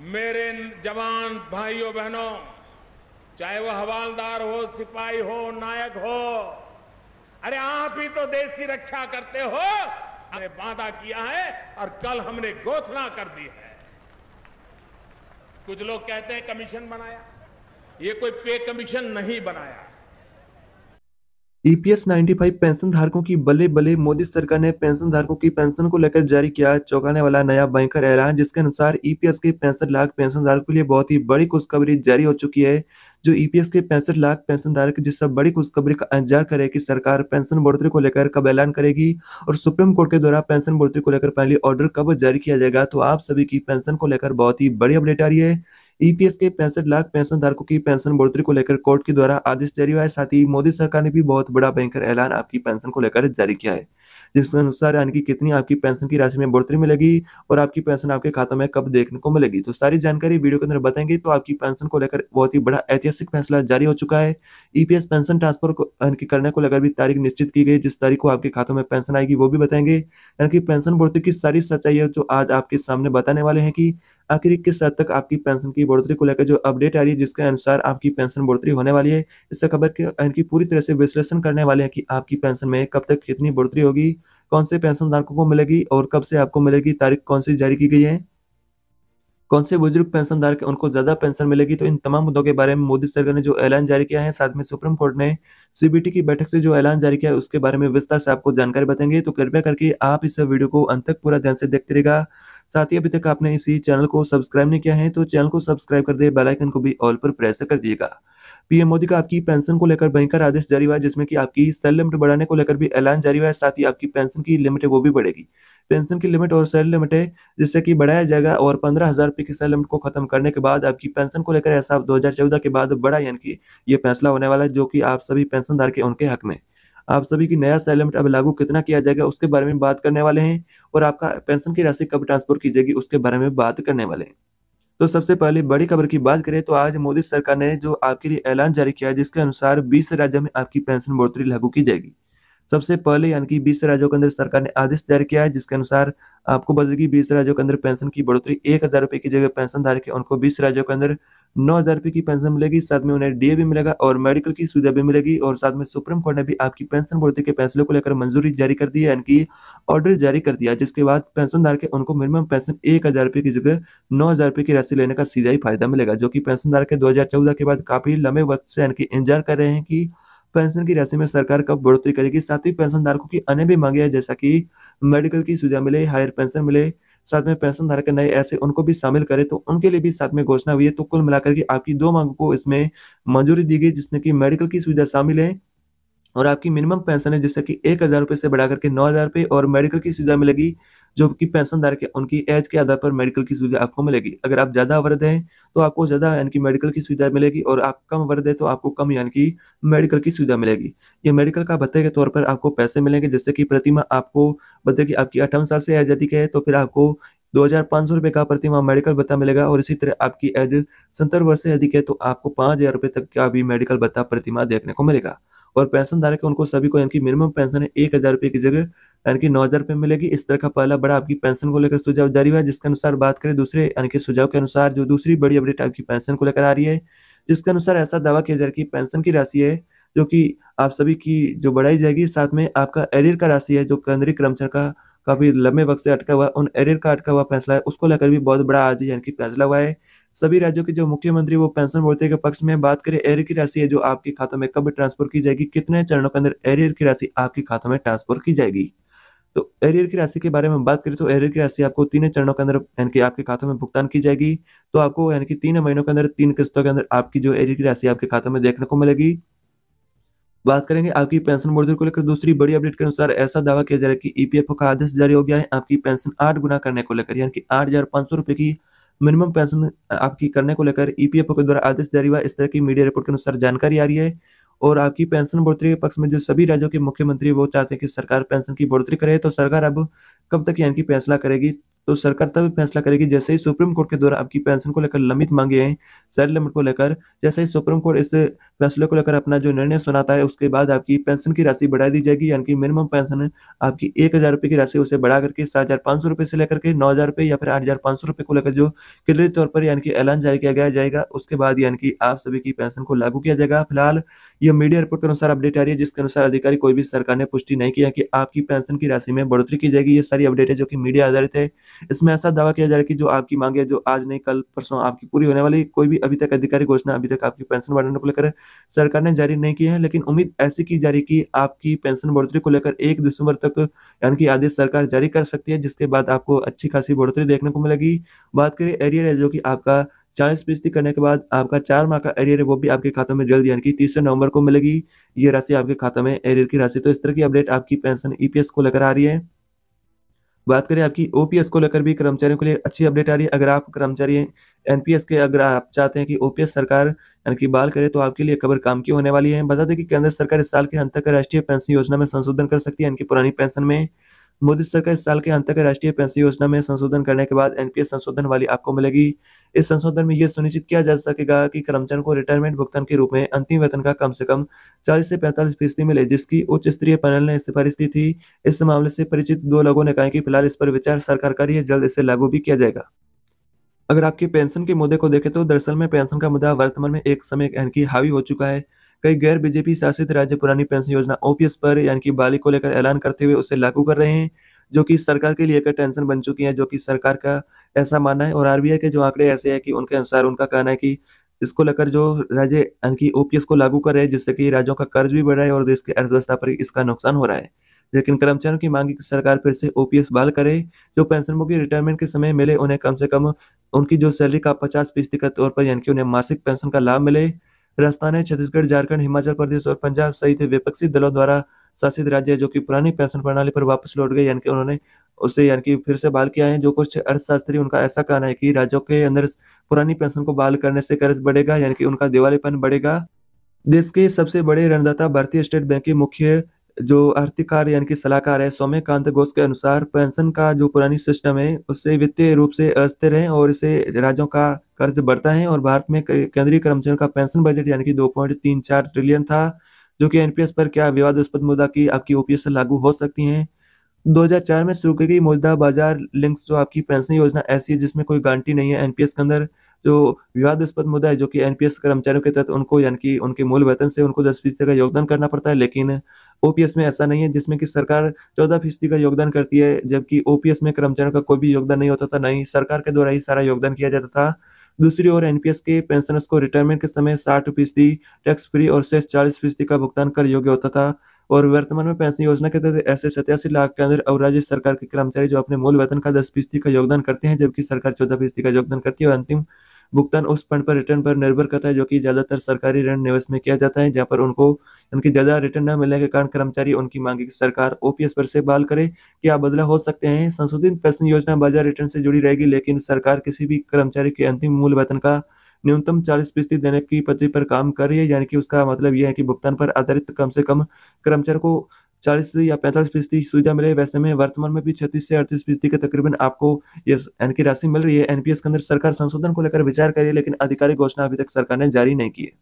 मेरे जवान भाइयों बहनों चाहे वो हवालदार हो सिपाही हो नायक हो अरे आप ही तो देश की रक्षा करते हो हमने वादा किया है और कल हमने घोषणा कर दी है कुछ लोग कहते हैं कमीशन बनाया ये कोई पे कमीशन नहीं बनाया ईपीएस e 95 पेंशन धारकों की बल्ले बल्ले मोदी सरकार ने पेंशन धारकों की पेंशन को लेकर जारी किया चौंकाने वाला नया बैंकर ऐलान जिसके अनुसार ईपीएस e के पैंसठ लाख पेंशन धारक के लिए बहुत ही बड़ी खुशखबरी जारी हो चुकी है जो ईपीएस e के पैंसठ लाख पेंशन धारक जिससे बड़ी खुशखबरी का इंतजार करे कि सरकार पेंशन बढ़ोतरी को लेकर कब ऐलान करेगी और सुप्रीम कोर्ट के द्वारा पेंशन बढ़ोतरी को लेकर पहली ऑर्डर कब जारी किया जाएगा तो आप सभी की पेंशन को लेकर बहुत ही बड़ी अपडेट आ रही है ईपीएस e के पैंसठ लाख पेंशन धारकों की पेंशन बढ़ोतरी को लेकर कोर्ट के द्वारा आदेश जारी हुआ है साथ ही मोदी सरकार ने भी बहुत बड़ा भयंकर ऐलान आपकी पेंशन को लेकर जारी किया है जिसके अनुसार यानी कि कितनी आपकी पेंशन की राशि में बढ़ोतरी मिलेगी और आपकी पेंशन आपके खाते में कब देखने को मिलेगी तो सारी जानकारी वीडियो के अंदर बताएंगे तो आपकी पेंशन को लेकर बहुत ही बड़ा ऐतिहासिक फैसला जारी हो चुका है ईपीएस e पेंशन ट्रांसफर को करने को लेकर भी तारीख निश्चित की गई जिस तारीख को आपके खातों में पेंशन आएगी वो भी बताएंगे यानी कि पेंशन बढ़ोतरी की सारी सच्चाई है जो आज आपके सामने बताने वाले हैं कि आखिर किस हद तक आपकी पेंशन की बढ़ोतरी को लेकर जो अपडेट आ रही है जिसके अनुसार आपकी पेंशन बढ़ोतरी होने वाली है इससे खबर के पूरी तरह से विश्लेषण करने वाले हैं कि आपकी पेंशन में कब तक कितनी बढ़ोतरी होगी कौन से पेंशन धारकों को मिलेगी और कब से आपको मिलेगी तारीख कौन सी जारी की गई है कौन से बुजुर्ग पेंशन धारक उनको ज्यादा पेंशन मिलेगी तो इन तमाम मुद्दों के बारे में मोदी सरकार ने जो ऐलान जारी किया है साथ में सुप्रीम कोर्ट ने सीबीटी की बैठक से जो ऐलान जारी किया है उसके बारे में विस्तार से आपको जानकारी बताएंगे तो कृपया करके आप इस वीडियो को अंत तक पूरा ध्यान से देखते रहेगा साथ ही अभी तक आपने इसी चैनल को सब्सक्राइब नहीं किया है तो चैनल को सब्सक्राइब कर दे बेलाइकन को भी ऑल पर प्रेस कर दिएगा पीएम मोदी का आपकी पेंशन को लेकर भयंकर आदेश जारी हुआ है जिसमें कि आपकी सेल लिमिट बढ़ाने को लेकर भी ऐलान जारी हुआ है साथ ही आपकी पेंशन की लिमिट है वो भी बढ़ेगी पेंशन की लिमिट और सेल लिमिट है जिससे कि बढ़ाया जाएगा और पंद्रह हजार रुपये की सेल लिमिट को खत्म करने के बाद आपकी पेंशन को लेकर ऐसा दो हजार चौदह के बाद बड़ा यानी कि ये फैसला होने वाला है जो कि आप सभी पेंशनधार के उनके हक में आप सभी की नया सेल लिमिट अब लागू कितना किया जाएगा उसके बारे में बात करने वाले हैं और आपका पेंशन की राशि कब ट्रांसफर की जाएगी उसके बारे में बात करने वाले हैं तो सबसे पहले बड़ी खबर की बात करें तो आज मोदी सरकार ने जो आपके लिए ऐलान जारी किया जिसके अनुसार बीस राज्यों में आपकी पेंशन बढ़ोतरी लागू की जाएगी सबसे पहले यानी कि बीस राज्यों के अंदर सरकार ने आदेश जारी किया है जिसके अनुसार आपको बता दें बीस राज्यों के अंदर पेंशन की बढ़ोतरी एक हजार रुपए की जगह पेंशन धारक है उनको बीस राज्यों के अंदर नौ हजार रुपए की पेंशन मिलेगी साथ में उन्हें डीए भी मिलेगा और मेडिकल की सुविधा भी मिलेगी और साथ में सुप्रीम कोर्ट ने भी आपकी पेंशन बढ़ोतरी के फैसले को लेकर मंजूरी जारी कर दी है यानी कि ऑर्डर जारी कर दिया जिसके बाद पेंशन धारक उनको मिनिमम पेंशन एक हजार रुपए की जगह नौ हजार रुपए की राशि लेने का सीधा ही फायदा मिलेगा जो की पेंशन धारक दो हजार चौदह के बाद काफी लंबे वक्त से यानी कि इंतजार कर रहे हैं कि पेंशन की राशि में सरकार कब बढ़ोतरी करेगी साथ ही पेंशन धारकों की अन्य भी मांगे हैं जैसा कि मेडिकल की सुविधा मिले हायर पेंशन मिले साथ में पेंशन धारक नए ऐसे उनको भी शामिल करें तो उनके लिए भी साथ में घोषणा हुई है तो कुल मिलाकर के आपकी दो मांगों को इसमें मंजूरी दी गई जिसमें कि मेडिकल की सुविधा शामिल है और आपकी मिनिमम पेंशन है जिससे कि एक हज़ार रुपये से बढ़ा करके नौ हज़ार रुपये और मेडिकल की सुविधा मिलेगी जो कि पेंशनधारक है उनकी एज के आधार पर मेडिकल की सुविधा आपको मिलेगी अगर आप ज़्यादा वर्द हैं तो आपको ज़्यादा यानी कि मेडिकल की सुविधा मिलेगी और आप कम वर्द है तो आपको कम यानी कि मेडिकल की सुविधा मिलेगी ये मेडिकल का भत्ते के तौर पर आपको पैसे मिलेंगे जैसे कि प्रतिमा आपको बताए कि आपकी अठावन साल से आजादी अधिक है तो फिर आपको दो हजार पाँच सौ रुपये का प्रतिमा मेडिकल भत्ता मिलेगा और इसी तरह आपकी एज सत्तर वर्ष से अधिक है तो आपको पाँच हज़ार रुपये तक का भी मेडिकल भत्ता प्रतिमा देखने को मिलेगा और पेंशन धारक उनको सभी को यानी कि मिनिमम पेंशन है एक हज़ार रुपये की जगह यानी कि नौ हज़ार रुपये मिलेगी इस तरह का पहला बड़ा आपकी पेंशन को लेकर सुझाव जारी हुआ है जिसके अनुसार बात करें दूसरे यानी कि सुझाव के अनुसार जो दूसरी बड़ी अपडेट आपकी पेंशन को लेकर आ रही है जिसके अनुसार ऐसा दावा किया जा रहा है कि पेंशन की राशि है जो कि आप सभी की जो बढ़ाई जाएगी साथ में आपका एरियर का राशि है जो केंद्रीय कर्मचारी का काफी लंबे वक्त से अटका हुआ उन एरियर का अटका हुआ फैसला है उसको लेकर भी बहुत बड़ा आज यानी कि फैसला हुआ है सभी राज्यों के जो मुख्यमंत्री वो पेंशन बोर्ड के पक्ष में बात करें एरियर की राशि है जो आपके खातों में कब ट्रांसफर की जाएगी कितने चरणों के अंदर एरियर की राशि आपके खातों में ट्रांसफर की जाएगी तो एरियर की राशि के बारे में बात करें तो एरियर की राशि आपको तीन चरणों के अंदर यानी कि आपके खातों में भुगतान की जाएगी तो आपको यानी कि तीन महीनों के अंदर तीन किस्तों के अंदर आपकी जो एरियर की राशि आपके खातों में देखने को मिलेगी बात करेंगे आपकी पेंशन मॉड्यूल को लेकर दूसरी बड़ी अपडेट के अनुसार ऐसा दावा किया जा रहा है कि ईपीएफओ e का आदेश जारी हो गया है आपकी पेंशन आठ गुना करने को लेकर यानी कि आठ हजार पांच सौ रुपए की मिनिमम पेंशन आपकी करने को लेकर ईपीएफओ e के द्वारा आदेश जारी हुआ इस तरह की मीडिया रिपोर्ट के अनुसार जानकारी आ रही है और आपकी पेंशन बढ़ोतरी के पक्ष में जो सभी राज्यों के मुख्यमंत्री वो चाहते हैं कि सरकार पेंशन की बढ़ोतरी करे तो सरकार अब कब तक यानी कि फैसला करेगी तो सरकार तभी फैसला करेगी जैसे ही सुप्रीम कोर्ट के द्वारा आपकी पेंशन को लेकर लंबित मांगे हैं सैलरी लिमिट को लेकर जैसे ही सुप्रीम कोर्ट इस फैसले को लेकर अपना जो निर्णय सुनाता है उसके बाद आपकी पेंशन की राशि बढ़ा दी जाएगी यानी कि मिनिमम पेंशन आपकी एक हज़ार रुपये की राशि उसे बढ़ा करके सात हज़ार पाँच सौ रुपये से लेकर के नौ हज़ार रुपये या फिर आठ हज़ार पाँच सौ रुपये को लेकर जो क्लियर तौर पर यानी कि ऐलान जारी किया गया जाएगा उसके बाद यानी कि आप सभी की पेंशन को लागू किया जाएगा फिलहाल यह मीडिया रिपोर्ट के अनुसार अपडेट आ रही है जिसके अनुसार अधिकारी कोई भी सरकार ने पुष्टि नहीं किया कि आपकी पेंशन की राशि में बढ़ोतरी की जाएगी ये सारी अपडेट है जो कि मीडिया आधारित है इसमें ऐसा दावा किया जा रहा है कि जो आपकी मांग है जो आज नहीं कल परसों आपकी पूरी होने वाली कोई भी अभी तक अधिकारी घोषणा अभी तक आपकी पेंशन बढ़ने को लेकर सरकार ने जारी नहीं की है लेकिन उम्मीद ऐसी की जा रही की आपकी पेंशन बढ़ोतरी को लेकर एक दिसंबर तक यानी कि आदेश सरकार जारी कर सकती है जिसके बाद आपको अच्छी खासी बढ़ोतरी देखने को मिलेगी बात करें एरियर है जो की आपका चालीस फीसदी करने के बाद आपका चार माह का एरियर है वो भी आपके खाते में जल्द यानी कि तीसरे नवंबर को मिलेगी ये राशि आपके खाते में एरियर की राशि तो इस तरह की अपडेट आपकी पेंशन ईपीएस को लेकर आ रही है बात करें आपकी ओपीएस को लेकर भी कर्मचारियों के लिए अच्छी अपडेट आ रही है अगर आप कर्मचारी एनपीएस के अगर आप चाहते हैं कि ओपीएस सरकार यानी कि बाल करे तो आपके लिए खबर काम की होने वाली है बता दें कि केंद्र सरकार इस साल के अंत तक राष्ट्रीय पेंशन योजना में संशोधन कर सकती है इनकी पुरानी पेंशन में मोदी सरकार इस साल के अंत तक राष्ट्रीय पेंशन योजना में संशोधन करने के बाद एनपीएस संशोधन वाली आपको मिलेगी इस संशोधन में यह सुनिश्चित किया जा सकेगा कि कर्मचारियों को रिटायरमेंट भुगतान के रूप में अंतिम वेतन का कम से कम 40 से 45 फीसदी मिले जिसकी उच्च स्तरीय पैनल ने सिफारिश की थी इस मामले से परिचित दो लोगों ने कहा कि फिलहाल इस पर विचार सरकार का है जल्द इसे लागू भी किया जाएगा अगर आपके पेंशन के मुद्दे को देखें तो दरअसल में पेंशन का मुद्दा वर्तमान में एक समय की हावी हो चुका है कई गैर बीजेपी शासित राज्य पुरानी पेंशन योजना ओपीएस पर यानी कि बाली को लेकर ऐलान करते हुए उसे लागू कर रहे हैं जो कि सरकार के लिए एक टेंशन बन चुकी है जो कि सरकार का ऐसा मानना है और आरबीआई के जो आंकड़े ऐसे है कि उनके अनुसार उनका कहना है कि इसको लेकर जो राज्य यानी कि ओपीएस को लागू कर रहे हैं जिससे कि राज्यों का कर्ज भी बढ़ रहा है और देश की अर्थव्यवस्था पर इसका नुकसान हो रहा है लेकिन कर्मचारियों की मांग है कि सरकार फिर से ओपीएस बहाल करे जो पेंशनभोगी रिटायरमेंट के समय मिले उन्हें कम से कम उनकी जो सैलरी का पचास फीसदी के तौर पर यानी कि उन्हें मासिक पेंशन का लाभ मिले राजस्थान छत्तीसगढ़ झारखंड हिमाचल प्रदेश और पंजाब सहित विपक्षी दलों द्वारा शासित राज्य है जो कि पुरानी पेंशन प्रणाली पर वापस लौट गए यानी कि उन्होंने उसे यानी कि फिर से बाल किया है जो कुछ अर्थशास्त्री उनका ऐसा कहना है कि राज्यों के अंदर पुरानी पेंशन को बहाल करने से कर्ज बढ़ेगा यानी कि उनका दिवालीपन बढ़ेगा देश के सबसे बड़े ऋणदाता भारतीय स्टेट बैंक के मुख्य जो आर्थिक कार्य यानी कि सलाहकार है सौम्यकांत घोष के अनुसार पेंशन का जो पुरानी सिस्टम है उससे वित्तीय रूप से अस्थिर है और इसे राज्यों का कर्ज बढ़ता है और भारत में केंद्रीय कर्मचारियों का पेंशन बजट यानी कि दो पॉइंट तीन चार ट्रिलियन था जो कि एनपीएस पर क्या विवादास्पद मुद्दा की आपकी ओपीएस से लागू हो सकती हैं 2004 में शुरू की गई मुद्दा बाजार लिंक्स जो आपकी पेंशन योजना ऐसी है जिसमें कोई गारंटी नहीं है एनपीएस के अंदर जो विवादास्पद मुद्दा है जो कि एनपीएस कर्मचारियों के तहत उनको यानी कि उनके मूल वेतन से उनको दस फीसदी का योगदान करना पड़ता है लेकिन ओपीएस में ऐसा नहीं है जिसमें कि सरकार चौदह फीसदी का योगदान करती है जबकि ओपीएस में कर्मचारियों का कोई भी योगदान नहीं होता था नहीं सरकार के द्वारा ही सारा योगदान किया जाता था दूसरी ओर एनपीएस के पेंशनर्स को रिटायरमेंट के समय साठ फीसदी टैक्स फ्री और शेष चालीस फीसदी का भुगतान कर योग्य होता था और वर्तमान में पेंशन योजना के तहत ऐसे सत्यासी लाख के अंदर और राज्य सरकार के कर्मचारी जो अपने मूल वेतन का दस फीसदी का योगदान करते हैं जबकि सरकार चौदह फीसदी का योगदान करती है और अंतिम भुगतान उस फंड पर रिटर्न पर निर्भर करता है जो कि ज्यादातर सरकारी ऋण निवेश में किया जाता है जहां पर उनको उनकी ज्यादा रिटर्न न मिलने के कारण कर्मचारी उनकी मांगे की सरकार ओपीएस पर से बहाल करे क्या बदला हो सकते हैं संशोधित पेंशन योजना बाजार रिटर्न से जुड़ी रहेगी लेकिन सरकार किसी भी कर्मचारी के अंतिम मूल वेतन का न्यूनतम चालीस फीसदी देने की पद्धति पर काम कर रही है यानी कि उसका मतलब यह है कि भुगतान पर आधारित कम से कम कर्मचारी को चालीस या पैंतालीस फीसदी सुविधा मिले वैसे में वर्तमान में भी छत्तीस से अड़तीस फीसदी के तकरीबन आपको एन की राशि मिल रही है एनपीएस के अंदर सरकार संशोधन को लेकर विचार करिए लेकिन आधिकारिक घोषणा अभी तक सरकार ने जारी नहीं की है